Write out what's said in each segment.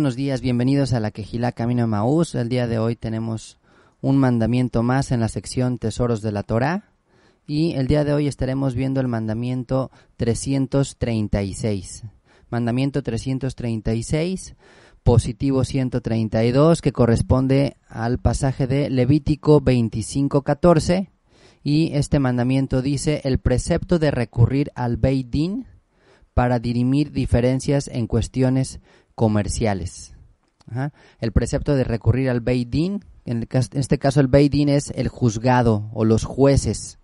buenos días, bienvenidos a la Quejilá Camino de Maús. El día de hoy tenemos un mandamiento más en la sección Tesoros de la Torá y el día de hoy estaremos viendo el mandamiento 336. Mandamiento 336, positivo 132, que corresponde al pasaje de Levítico 25:14 y este mandamiento dice el precepto de recurrir al Beit para dirimir diferencias en cuestiones comerciales. El precepto de recurrir al Beidin, en, este caso el Beidin es el juzgado o los jueces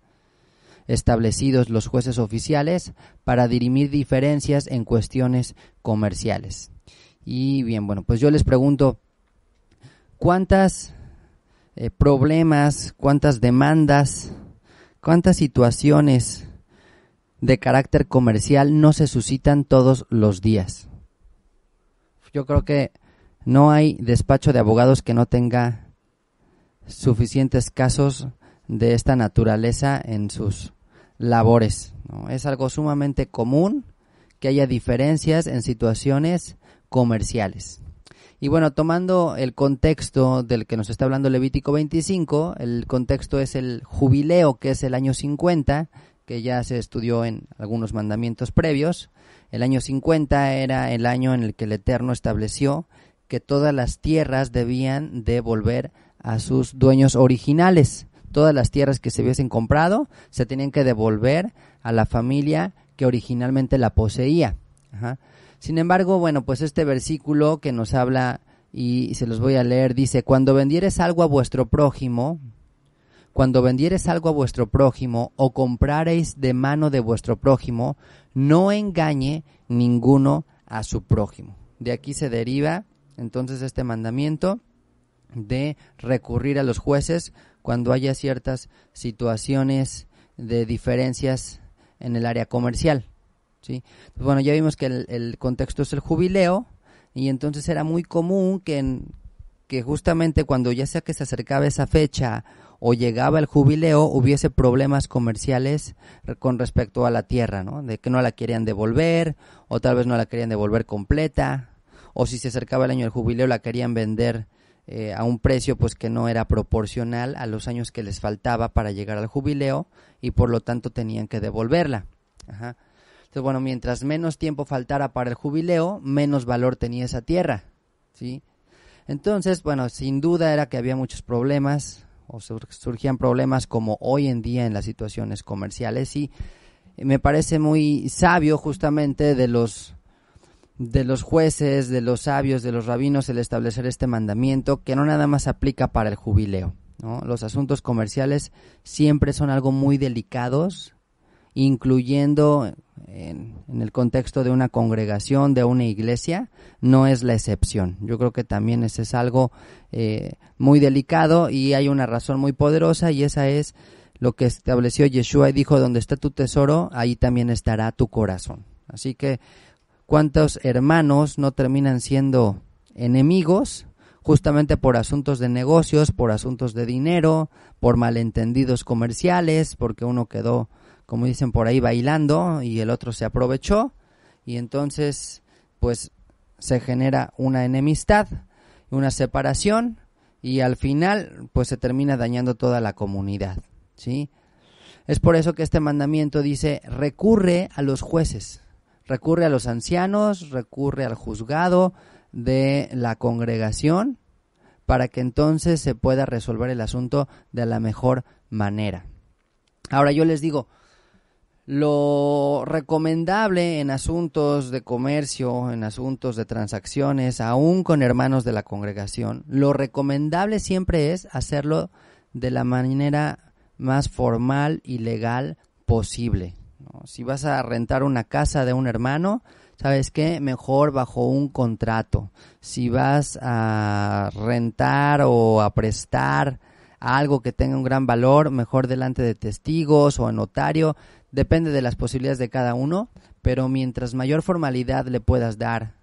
establecidos los jueces oficiales para dirimir diferencias en cuestiones comerciales. Y bien, bueno, pues yo les pregunto, ¿cuántas eh, problemas, cuántas demandas, cuántas situaciones de carácter comercial no se suscitan todos los días? yo creo que no hay despacho de abogados que no tenga suficientes casos de esta naturaleza en sus labores. Es algo sumamente común que haya diferencias en situaciones comerciales. Y bueno, tomando el contexto del que nos está hablando Levítico 25, el contexto es el jubileo, que es el año 50, que ya se estudió en algunos mandamientos previos. El año 50 era el año en el que el Eterno estableció que todas las tierras debían devolver a sus dueños originales. Todas las tierras que se hubiesen comprado se tenían que devolver a la familia que originalmente la poseía. Sin embargo, bueno, pues este versículo que nos habla y se los voy a leer dice, cuando vendieres algo a vuestro prójimo, cuando vendieres algo a vuestro prójimo o comprareis de mano de vuestro prójimo, no engañe ninguno a su prójimo. De aquí se deriva entonces este mandamiento de recurrir a los jueces cuando haya ciertas situaciones de diferencias en el área comercial. ¿sí? Pues bueno, ya vimos que el, contexto es el jubileo y entonces era muy común que, que justamente cuando ya sea que se acercaba esa fecha o llegaba el jubileo hubiese problemas comerciales con respecto a la tierra, ¿no? De que no la querían devolver o tal vez no la querían devolver completa o si se acercaba el año del jubileo la querían vender eh, a un precio pues que no era proporcional a los años que les faltaba para llegar al jubileo y por lo tanto tenían que devolverla. Entonces, bueno, mientras menos tiempo faltara para el jubileo, menos valor tenía esa tierra, ¿sí? Entonces, bueno, sin duda era que había muchos problemas, o surgían problemas como hoy en día en las situaciones comerciales y me parece muy sabio justamente de los de los jueces, de los sabios, de los rabinos el establecer este mandamiento que no nada más aplica para el jubileo. Los asuntos comerciales siempre son algo muy delicados, incluyendo en, el contexto de una congregación, de una iglesia, no es la excepción. Yo creo que también ese es algo eh, muy delicado y hay una razón muy poderosa y esa es lo que estableció Yeshua y dijo, donde está tu tesoro, ahí también estará tu corazón. Así que, ¿cuántos hermanos no terminan siendo enemigos justamente por asuntos de negocios, por asuntos de dinero, por malentendidos comerciales, porque uno quedó como dicen por ahí, bailando y el otro se aprovechó y entonces pues se genera una enemistad, una separación y al final pues se termina dañando toda la comunidad, ¿sí? Es por eso que este mandamiento dice, recurre a los jueces, recurre a los ancianos, recurre al juzgado de la congregación para que entonces se pueda resolver el asunto de la mejor manera. Ahora yo les digo, lo recomendable en asuntos de comercio, en asuntos de transacciones, aún con hermanos de la congregación, lo recomendable siempre es hacerlo de la manera más formal y legal posible. Si vas a rentar una casa de un hermano, ¿sabes qué? Mejor bajo un contrato. Si vas a rentar o a prestar algo que tenga un gran valor, mejor delante de testigos o a notario. Depende de las posibilidades de cada uno, pero mientras mayor formalidad le puedas dar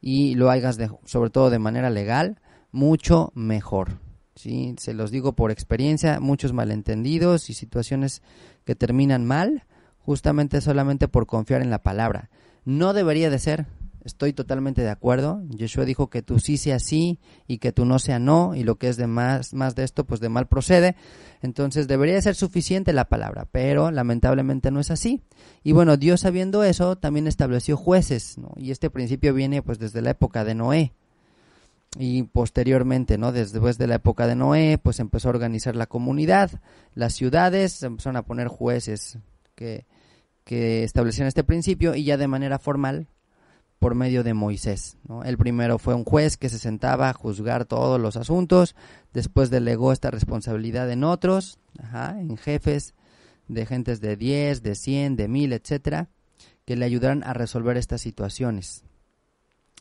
y lo hagas de, sobre todo de manera legal, mucho mejor. ¿sí? Se los digo por experiencia, muchos malentendidos y situaciones que terminan mal, justamente solamente por confiar en la palabra. No debería de ser, Estoy totalmente de acuerdo. Yeshua dijo que tú sí sea sí y que tú no sea no, y lo que es de más, más de esto, pues de mal procede. Entonces debería ser suficiente la palabra, pero lamentablemente no es así. Y bueno, Dios sabiendo eso, también estableció jueces, Y este principio viene pues desde la época de Noé. Y posteriormente, ¿no? Después de la época de Noé, pues empezó a organizar la comunidad, las ciudades, empezaron a poner jueces que, que establecieron este principio y ya de manera formal por medio de Moisés. El primero fue un juez que se sentaba a juzgar todos los asuntos, después delegó esta responsabilidad en otros, en jefes de gentes de 10, de 100, de 1000, etcétera, que le ayudaran a resolver estas situaciones.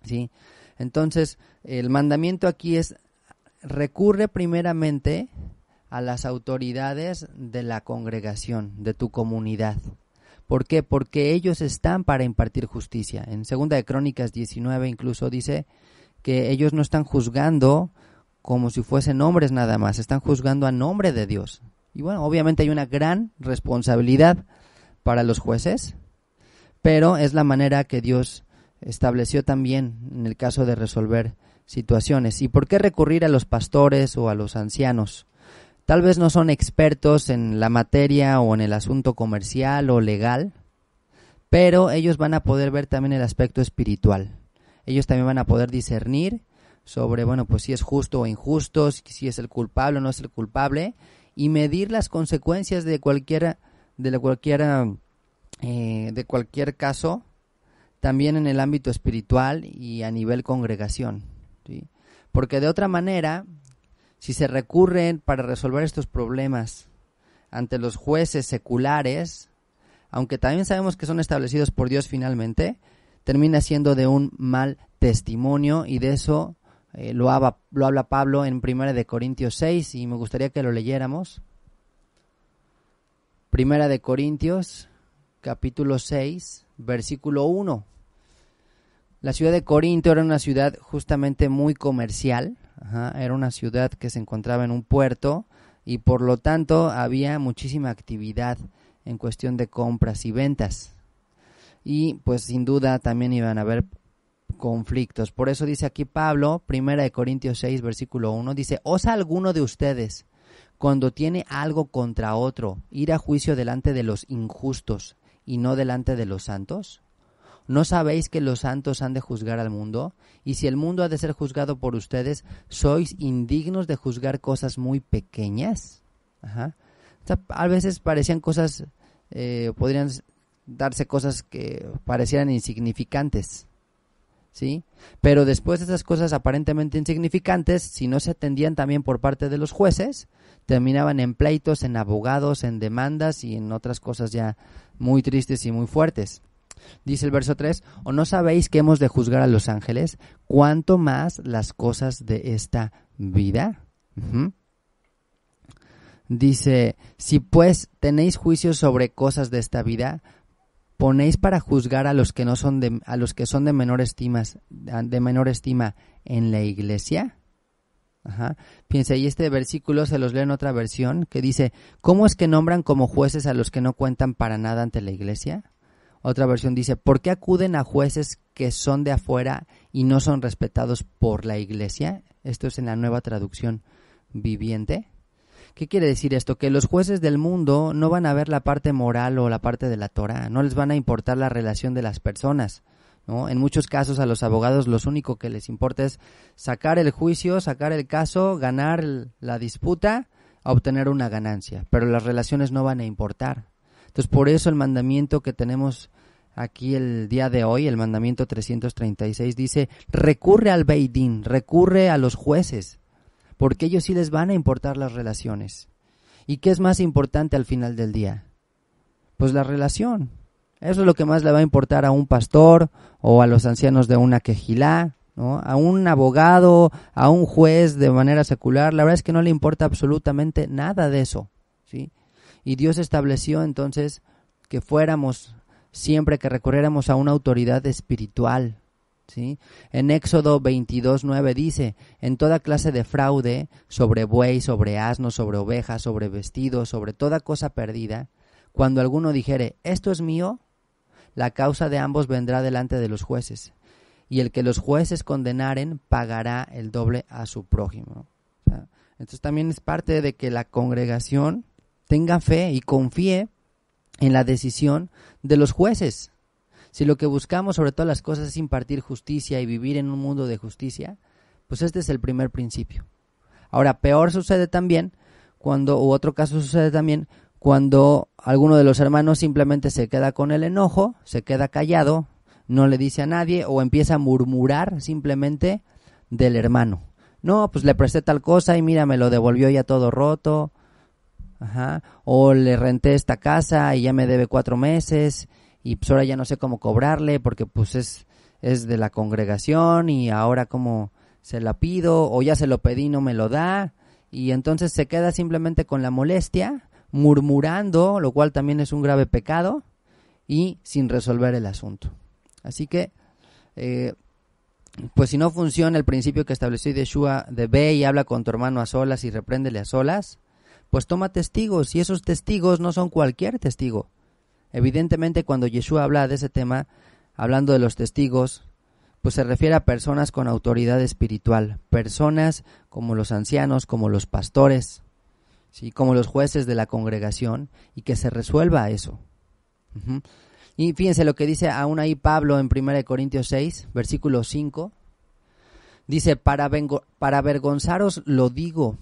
¿sí? Entonces, el mandamiento aquí es recurre primeramente a las autoridades de la congregación, de tu comunidad. ¿Por qué? Porque ellos están para impartir justicia. En Segunda de Crónicas 19 incluso dice que ellos no están juzgando como si fuesen hombres nada más, están juzgando a nombre de Dios. Y bueno, obviamente hay una gran responsabilidad para los jueces, pero es la manera que Dios estableció también en el caso de resolver situaciones. ¿Y por qué recurrir a los pastores o a los ancianos? Tal vez no son expertos en la materia o en el asunto comercial o legal, pero ellos van a poder ver también el aspecto espiritual. Ellos también van a poder discernir sobre, bueno, pues si es justo o injusto, si es el culpable o no es el culpable, y medir las consecuencias de cualquiera, de cualquiera, eh, de cualquier caso, también en el ámbito espiritual y a nivel congregación. Porque de otra manera, si se recurren para resolver estos problemas ante los jueces seculares, aunque también sabemos que son establecidos por Dios finalmente, termina siendo de un mal testimonio y de eso eh, lo, habla, Pablo en 1 de Corintios 6 y me gustaría que lo leyéramos. Primera de Corintios, capítulo 6, versículo 1. La ciudad de Corinto era una ciudad justamente muy comercial era una ciudad que se encontraba en un puerto y por lo tanto había muchísima actividad en cuestión de compras y ventas. Y pues sin duda también iban a haber conflictos. Por eso dice aquí Pablo, primera de Corintios 6, versículo 1, dice, osa alguno de ustedes, cuando tiene algo contra otro, ir a juicio delante de los injustos y no delante de los santos? ¿No sabéis que los santos han de juzgar al mundo? Y si el mundo ha de ser juzgado por ustedes, ¿sois indignos de juzgar cosas muy pequeñas? a veces parecían cosas, eh, podrían darse cosas que parecieran insignificantes. ¿Sí? Pero después de esas cosas aparentemente insignificantes, si no se atendían también por parte de los jueces, terminaban en pleitos, en abogados, en demandas y en otras cosas ya muy tristes y muy fuertes. Dice el verso 3, ¿o no sabéis que hemos de juzgar a los ángeles? ¿Cuánto más las cosas de esta vida? Dice, si pues tenéis juicio sobre cosas de esta vida, ponéis para juzgar a los que no son de, a los que son de menor estima, de menor estima en la iglesia. Ajá. y este versículo se los lee en otra versión que dice, ¿cómo es que nombran como jueces a los que no cuentan para nada ante la iglesia? Otra versión dice, ¿por qué acuden a jueces que son de afuera y no son respetados por la iglesia? Esto es en la nueva traducción viviente. ¿Qué quiere decir esto? Que los jueces del mundo no van a ver la parte moral o la parte de la Torah, no les van a importar la relación de las personas. En muchos casos a los abogados lo único que les importa es sacar el juicio, sacar el caso, ganar la disputa, obtener una ganancia, pero las relaciones no van a importar. Entonces, por eso el mandamiento que tenemos aquí el día de hoy, el mandamiento 336, dice, recurre al Beidín, recurre a los jueces, porque ellos sí les van a importar las relaciones. ¿Y qué es más importante al final del día? Pues la relación. Eso es lo que más le va a importar a un pastor o a los ancianos de una quejilá, ¿no? a un abogado, a un juez de manera secular. La verdad es que no le importa absolutamente nada de eso. ¿sí? Y Dios estableció entonces que fuéramos siempre que recurriéramos a una autoridad espiritual. ¿sí? En Éxodo 22.9 dice, en toda clase de fraude, sobre buey, sobre asno, sobre oveja, sobre vestido, sobre toda cosa perdida, cuando alguno dijere, esto es mío, la causa de ambos vendrá delante de los jueces, y el que los jueces condenaren pagará el doble a su prójimo. entonces también es parte de que la congregación tenga fe y confíe en la decisión de los jueces. Si lo que buscamos sobre todas las cosas es impartir justicia y vivir en un mundo de justicia, pues este es el primer principio. Ahora, peor sucede también cuando, u otro caso sucede también, cuando alguno de los hermanos simplemente se queda con el enojo, se queda callado, no le dice a nadie o empieza a murmurar simplemente del hermano. No, pues le presté tal cosa y mira, me lo devolvió ya todo roto, o le renté esta casa y ya me debe cuatro meses y pues ahora ya no sé cómo cobrarle porque pues es, de la congregación y ahora cómo se la pido o ya se lo pedí y no me lo da y entonces se queda simplemente con la molestia, murmurando, lo cual también es un grave pecado y sin resolver el asunto. Así que, eh, pues si no funciona el principio que estableció Yeshua de ve y habla con tu hermano a solas y repréndele a solas, pues toma testigos y esos testigos no son cualquier testigo. Evidentemente cuando Yeshua habla de ese tema, hablando de los testigos, pues se refiere a personas con autoridad espiritual, personas como los ancianos, como los pastores, ¿sí? como los jueces de la congregación, y que se resuelva eso. Y fíjense lo que dice aún ahí Pablo en 1 Corintios 6, versículo 5. Dice, para, para avergonzaros lo digo,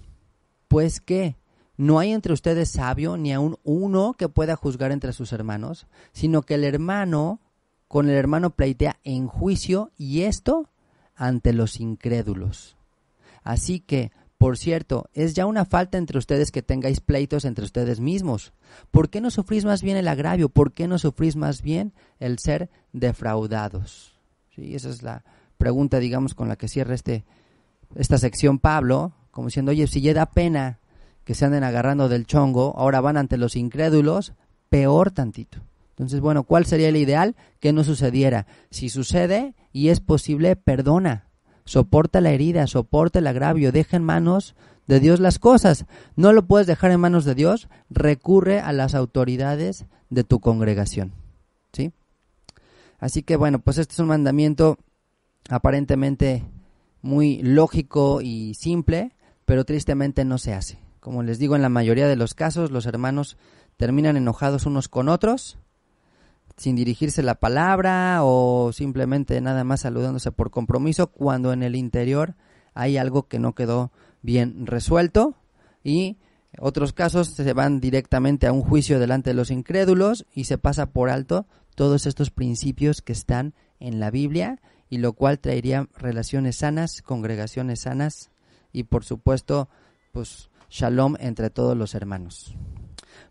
pues que no hay entre ustedes sabio ni aún uno que pueda juzgar entre sus hermanos, sino que el hermano con el hermano pleitea en juicio y esto ante los incrédulos. Así que, por cierto, es ya una falta entre ustedes que tengáis pleitos entre ustedes mismos. ¿Por qué no sufrís más bien el agravio? ¿Por qué no sufrís más bien el ser defraudados? Sí, esa es la pregunta, digamos, con la que cierra este, esta sección Pablo, como diciendo, oye, si ya da pena que se anden agarrando del chongo, ahora van ante los incrédulos, peor tantito. Entonces, bueno, ¿cuál sería el ideal? Que no sucediera. Si sucede y es posible, perdona, soporta la herida, soporta el agravio, deja en manos de Dios las cosas. No lo puedes dejar en manos de Dios, recurre a las autoridades de tu congregación. ¿Sí? Así que bueno, pues este es un mandamiento aparentemente muy lógico y simple, pero tristemente no se hace. Como les digo, en la mayoría de los casos los hermanos terminan enojados unos con otros, sin dirigirse la palabra o simplemente nada más saludándose por compromiso, cuando en el interior hay algo que no quedó bien resuelto y otros casos se van directamente a un juicio delante de los incrédulos y se pasa por alto todos estos principios que están en la Biblia y lo cual traería relaciones sanas, congregaciones sanas y por supuesto pues Shalom entre todos los hermanos.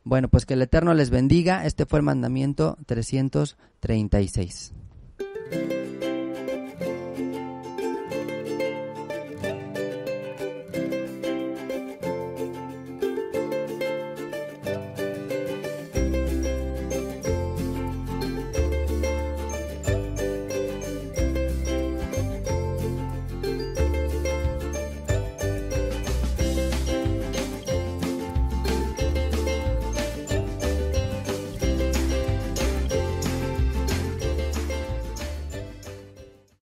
Bueno, pues que el Eterno les bendiga. Este fue el mandamiento 336.